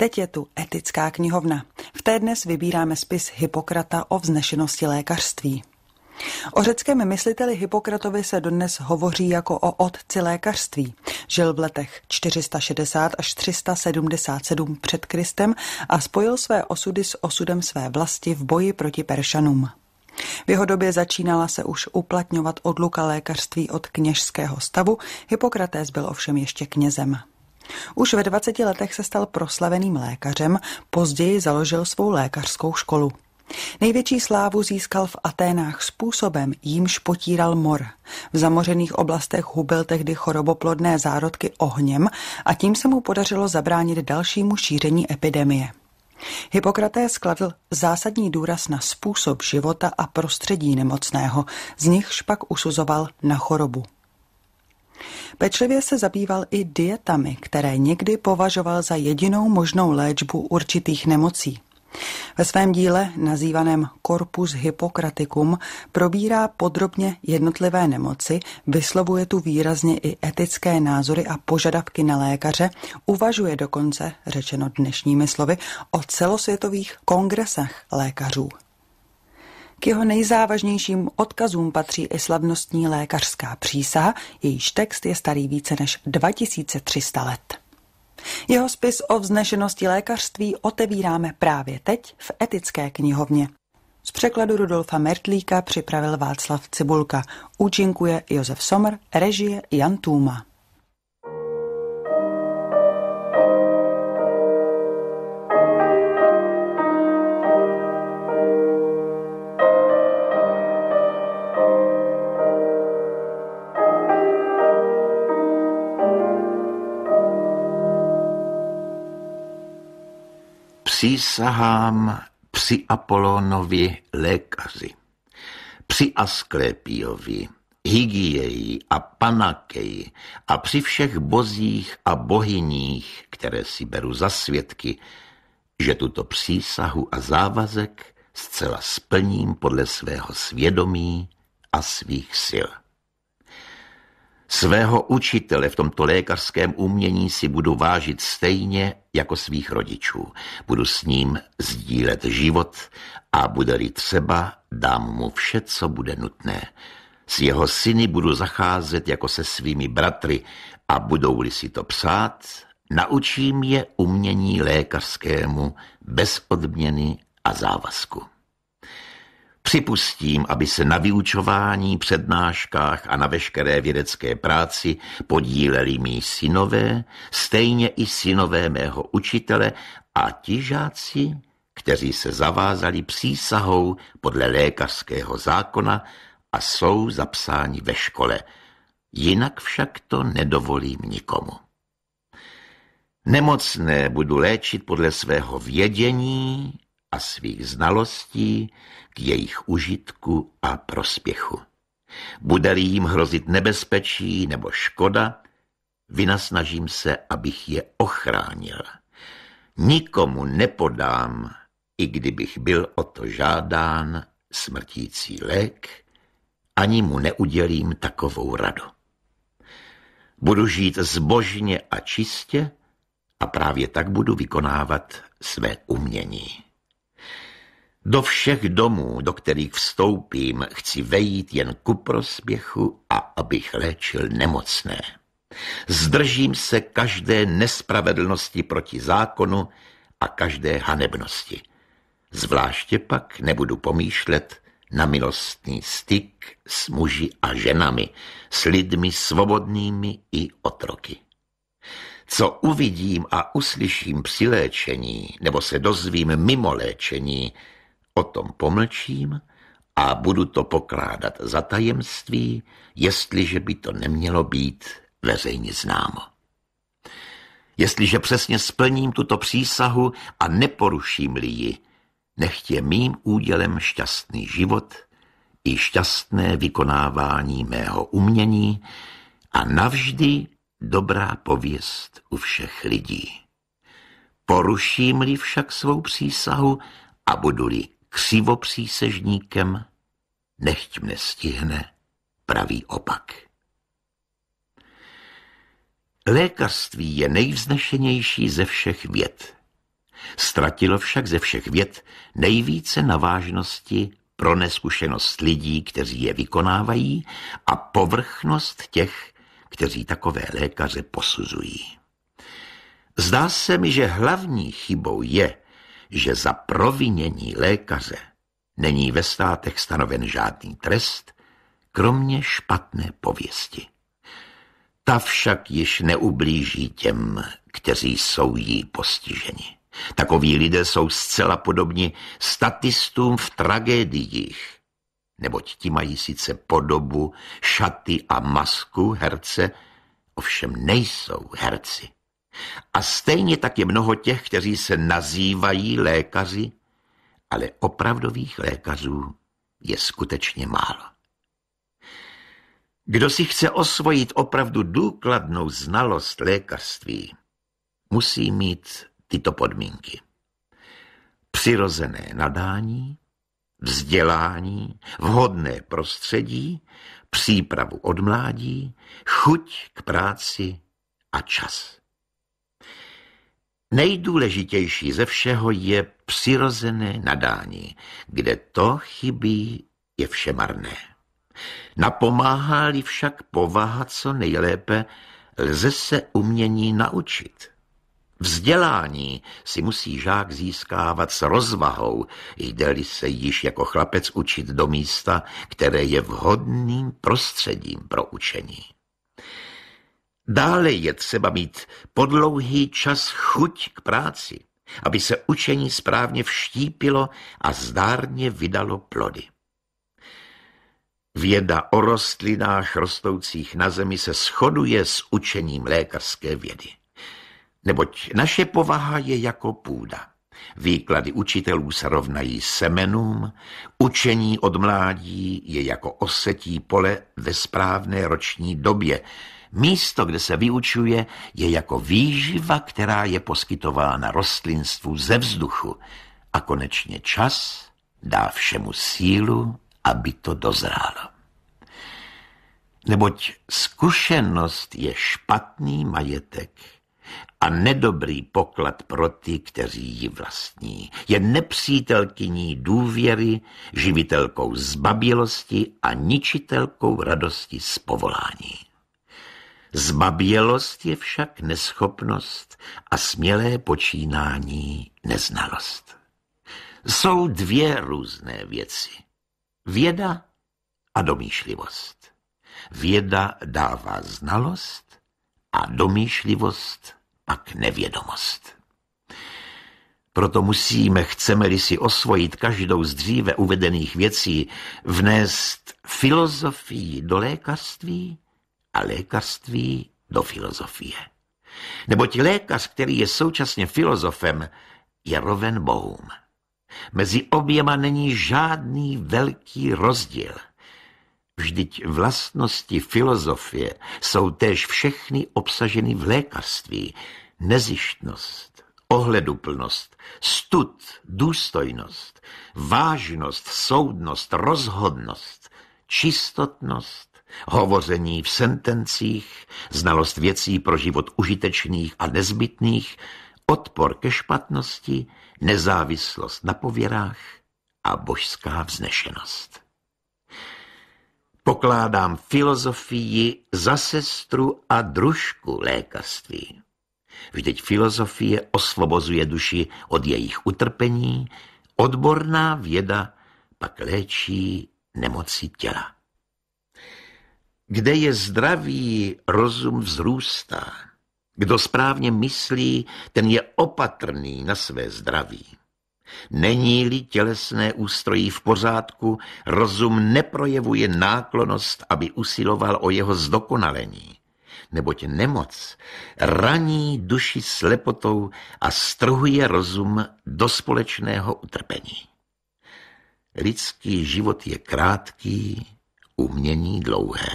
Teď je tu etická knihovna. V té dnes vybíráme spis Hipokrata o vznešenosti lékařství. O řeckém mysliteli Hipokratovi se dodnes hovoří jako o otci lékařství. Žil v letech 460 až 377 před Kristem a spojil své osudy s osudem své vlasti v boji proti Peršanům. V jeho době začínala se už uplatňovat odluka lékařství od kněžského stavu, Hipokrates byl ovšem ještě knězem. Už ve 20 letech se stal proslaveným lékařem, později založil svou lékařskou školu. Největší slávu získal v Aténách způsobem, jímž potíral mor. V zamořených oblastech hubil tehdy choroboplodné zárodky ohněm a tím se mu podařilo zabránit dalšímu šíření epidemie. Hipokraté skladl zásadní důraz na způsob života a prostředí nemocného, z nichž pak usuzoval na chorobu. Pečlivě se zabýval i dietami, které někdy považoval za jedinou možnou léčbu určitých nemocí. Ve svém díle, nazývaném Corpus Hippocraticum, probírá podrobně jednotlivé nemoci, vyslovuje tu výrazně i etické názory a požadavky na lékaře, uvažuje dokonce, řečeno dnešními slovy, o celosvětových kongresech lékařů. K jeho nejzávažnějším odkazům patří i slavnostní lékařská přísa, jejíž text je starý více než 2300 let. Jeho spis o vznešenosti lékařství otevíráme právě teď v etické knihovně. Z překladu Rudolfa Mertlíka připravil Václav Cibulka. Účinkuje Josef Somr, režie Jan Tůma. Přísahám při Apolónovi lékaři, při Asklepiovi, Hygieji a Panakeji a při všech bozích a bohyních, které si beru za svědky, že tuto přísahu a závazek zcela splním podle svého svědomí a svých sil. Svého učitele v tomto lékařském umění si budu vážit stejně jako svých rodičů. Budu s ním sdílet život a bude-li třeba, dám mu vše, co bude nutné. S jeho syny budu zacházet jako se svými bratry a budou-li si to psát. naučím je umění lékařskému bez odměny a závazku. Připustím, aby se na vyučování, přednáškách a na veškeré vědecké práci podíleli mý synové, stejně i synové mého učitele a ti žáci, kteří se zavázali přísahou podle lékařského zákona a jsou zapsáni ve škole. Jinak však to nedovolím nikomu. Nemocné budu léčit podle svého vědění a svých znalostí k jejich užitku a prospěchu. Bude-li jim hrozit nebezpečí nebo škoda, vynasnažím se, abych je ochránil. Nikomu nepodám, i kdybych byl o to žádán, smrtící lék, ani mu neudělím takovou radu. Budu žít zbožně a čistě a právě tak budu vykonávat své umění. Do všech domů, do kterých vstoupím, chci vejít jen ku prospěchu a abych léčil nemocné. Zdržím se každé nespravedlnosti proti zákonu a každé hanebnosti. Zvláště pak nebudu pomýšlet na milostný styk s muži a ženami, s lidmi svobodnými i otroky. Co uvidím a uslyším při léčení, nebo se dozvím mimo léčení, Potom pomlčím a budu to pokládat za tajemství, jestliže by to nemělo být veřejně známo. Jestliže přesně splním tuto přísahu a neporuším-li ji, nech je mým údělem šťastný život i šťastné vykonávání mého umění a navždy dobrá pověst u všech lidí. Poruším-li však svou přísahu a budu-li křivopřísežníkem, nechť mne stihne pravý opak. Lékařství je nejvznešenější ze všech věd. Ztratilo však ze všech věd nejvíce na vážnosti pro neskušenost lidí, kteří je vykonávají, a povrchnost těch, kteří takové lékaře posuzují. Zdá se mi, že hlavní chybou je, že za provinění lékaře není ve státech stanoven žádný trest, kromě špatné pověsti. Ta však již neublíží těm, kteří jsou jí postiženi. Takoví lidé jsou zcela podobni statistům v tragédiích, neboť ti mají sice podobu, šaty a masku herce, ovšem nejsou herci. A stejně tak je mnoho těch, kteří se nazývají lékaři, ale opravdových lékařů je skutečně málo. Kdo si chce osvojit opravdu důkladnou znalost lékařství, musí mít tyto podmínky. Přirozené nadání, vzdělání, vhodné prostředí, přípravu od mládí, chuť k práci a čas. Nejdůležitější ze všeho je přirozené nadání, kde to chybí, je vše marné. Napomáhá-li však povaha co nejlépe, lze se umění naučit. Vzdělání si musí žák získávat s rozvahou, jde-li se již jako chlapec učit do místa, které je vhodným prostředím pro učení. Dále je třeba mít po dlouhý čas chuť k práci, aby se učení správně vštípilo a zdárně vydalo plody. Věda o rostlinách rostoucích na zemi se shoduje s učením lékařské vědy. Neboť naše povaha je jako půda. Výklady učitelů se rovnají semenům, učení od mládí je jako osetí pole ve správné roční době – Místo, kde se vyučuje, je jako výživa, která je poskytována rostlinstvu ze vzduchu. A konečně čas dá všemu sílu, aby to dozrálo. Neboť zkušenost je špatný majetek a nedobrý poklad pro ty, kteří ji vlastní. Je nepřítelkyní důvěry, živitelkou zbabilosti a ničitelkou radosti z povolání. Zbabělost je však neschopnost a smělé počínání neznalost. Jsou dvě různé věci. Věda a domýšlivost. Věda dává znalost a domýšlivost pak nevědomost. Proto musíme, chceme-li si osvojit každou z dříve uvedených věcí, vnést filozofii do lékařství a lékařství do filozofie. Neboť lékař, který je současně filozofem, je roven bohům. Mezi oběma není žádný velký rozdíl. Vždyť vlastnosti filozofie jsou též všechny obsaženy v lékařství. Nezištnost, ohleduplnost, stud, důstojnost, vážnost, soudnost, rozhodnost, čistotnost, hovoření v sentencích, znalost věcí pro život užitečných a nezbytných, odpor ke špatnosti, nezávislost na pověrách a božská vznešenost. Pokládám filozofii za sestru a družku lékařství. Vždyť filozofie osvobozuje duši od jejich utrpení, odborná věda pak léčí nemoci těla. Kde je zdravý, rozum vzrůstá. Kdo správně myslí, ten je opatrný na své zdraví. Není-li tělesné ústrojí v pořádku, rozum neprojevuje náklonost, aby usiloval o jeho zdokonalení. Neboť nemoc raní duši slepotou a strhuje rozum do společného utrpení. Lidský život je krátký, umění dlouhé.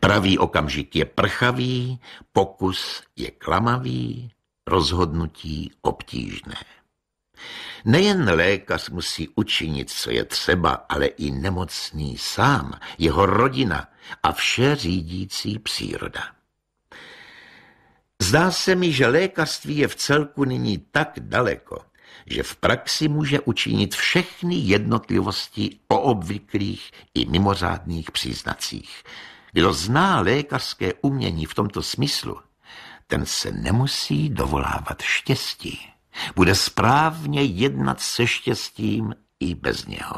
Pravý okamžik je prchavý, pokus je klamavý, rozhodnutí obtížné. Nejen lékař musí učinit, co je třeba, ale i nemocný sám, jeho rodina a vše řídící příroda. Zdá se mi, že lékařství je v celku nyní tak daleko, že v praxi může učinit všechny jednotlivosti o obvyklých i mimořádných příznacích. Kdo zná lékařské umění v tomto smyslu, ten se nemusí dovolávat štěstí. Bude správně jednat se štěstím i bez něho.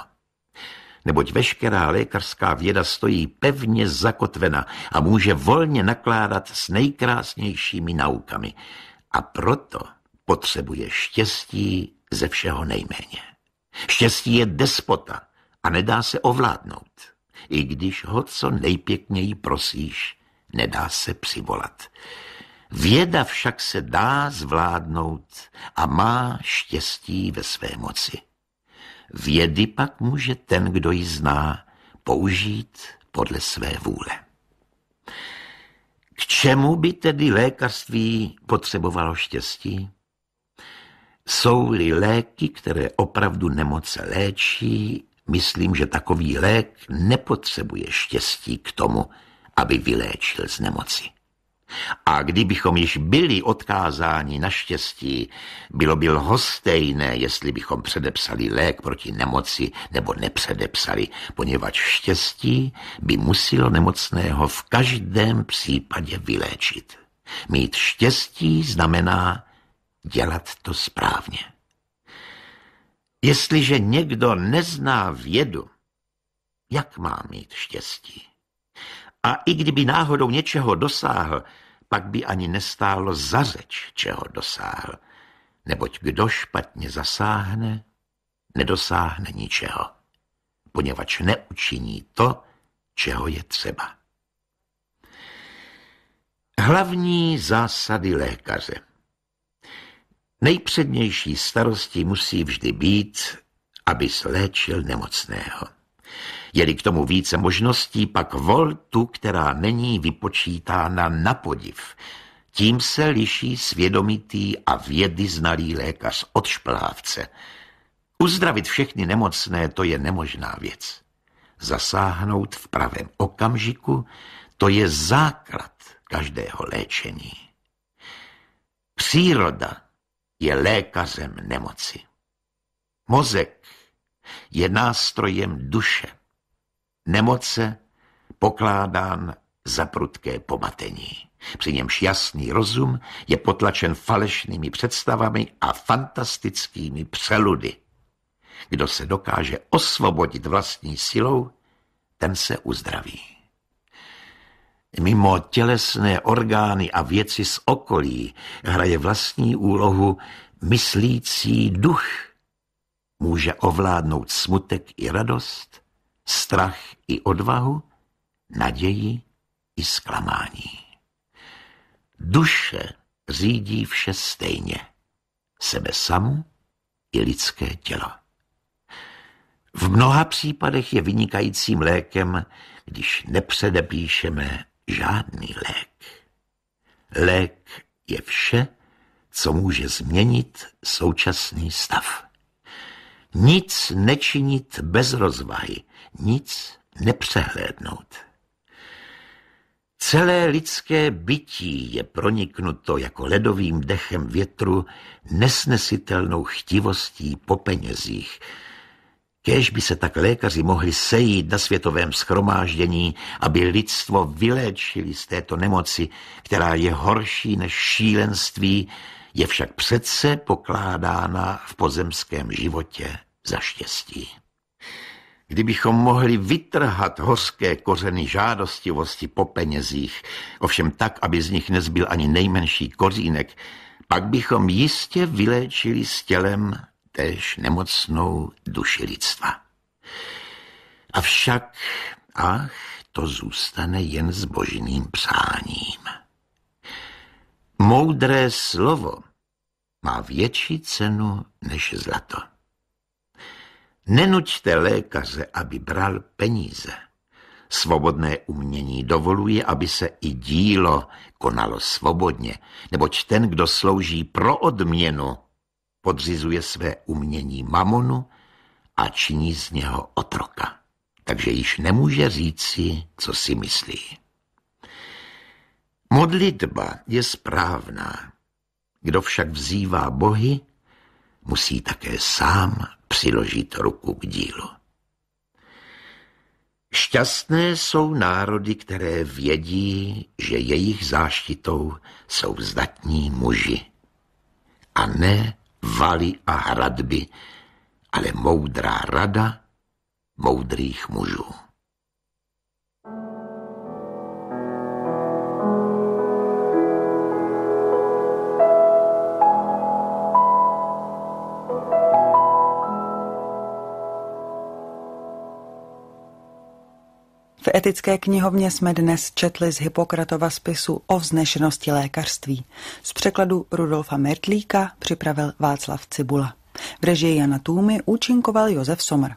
Neboť veškerá lékařská věda stojí pevně zakotvena a může volně nakládat s nejkrásnějšími naukami. A proto potřebuje štěstí ze všeho nejméně. Štěstí je despota a nedá se ovládnout. I když ho co nejpěkněji prosíš, nedá se přivolat. Věda však se dá zvládnout a má štěstí ve své moci. Vědy pak může ten, kdo ji zná, použít podle své vůle. K čemu by tedy lékařství potřebovalo štěstí? Jsou-li léky, které opravdu nemoc léčí, myslím, že takový lék nepotřebuje štěstí k tomu, aby vyléčil z nemoci. A kdybychom již byli odkázáni na štěstí, bylo by lhostejné, jestli bychom předepsali lék proti nemoci nebo nepředepsali, poněvadž štěstí by musilo nemocného v každém případě vyléčit. Mít štěstí znamená dělat to správně. Jestliže někdo nezná vědu, jak má mít štěstí? A i kdyby náhodou něčeho dosáhl, pak by ani nestálo za řeč, čeho dosáhl. Neboť kdo špatně zasáhne, nedosáhne ničeho, poněvadž neučiní to, čeho je třeba. Hlavní zásady lékaře Nejpřednější starostí musí vždy být, aby léčil nemocného. Je-li k tomu více možností, pak vol tu, která není vypočítána na podiv. Tím se liší svědomitý a vědy znalý lékař od šplávce. Uzdravit všechny nemocné, to je nemožná věc. Zasáhnout v pravém okamžiku, to je základ každého léčení. Příroda je lékařem nemoci. Mozek je nástrojem duše. Nemoce pokládán za prudké pomatení. Při němž jasný rozum je potlačen falešnými představami a fantastickými přeludy. Kdo se dokáže osvobodit vlastní silou, ten se uzdraví. Mimo tělesné orgány a věci z okolí hraje vlastní úlohu myslící duch. Může ovládnout smutek i radost, strach i odvahu, naději i zklamání. Duše řídí vše stejně, sebe samu i lidské tělo. V mnoha případech je vynikajícím lékem, když nepředepíšeme žádný lék. Lék je vše, co může změnit současný stav. Nic nečinit bez rozvahy, nic nepřehlédnout. Celé lidské bytí je proniknuto jako ledovým dechem větru nesnesitelnou chtivostí po penězích, Kéž by se tak lékaři mohli sejít na světovém schromáždění, aby lidstvo vyléčili z této nemoci, která je horší než šílenství, je však přece pokládána v pozemském životě za štěstí. Kdybychom mohli vytrhat hořké kořeny žádostivosti po penězích, ovšem tak, aby z nich nezbyl ani nejmenší kořínek, pak bychom jistě vyléčili s tělem též nemocnou duši lidstva. Avšak, ach, to zůstane jen s božným přáním. Moudré slovo má větší cenu než zlato. Nenuďte lékaře, aby bral peníze. Svobodné umění dovoluje, aby se i dílo konalo svobodně, neboť ten, kdo slouží pro odměnu, podřizuje své umění mamonu a činí z něho otroka. Takže již nemůže říci, co si myslí. Modlitba je správná. Kdo však vzývá bohy, musí také sám přiložit ruku k dílu. Šťastné jsou národy, které vědí, že jejich záštitou jsou zdatní muži a ne valy a hradby, ale moudrá rada moudrých mužů. praktické knihovně jsme dnes četli z Hippokratova spisu o vznešenosti lékařství. Z překladu Rudolfa Mertlíka připravil Václav Cibula. V režii Jana Tůmy účinkoval Josef Somr.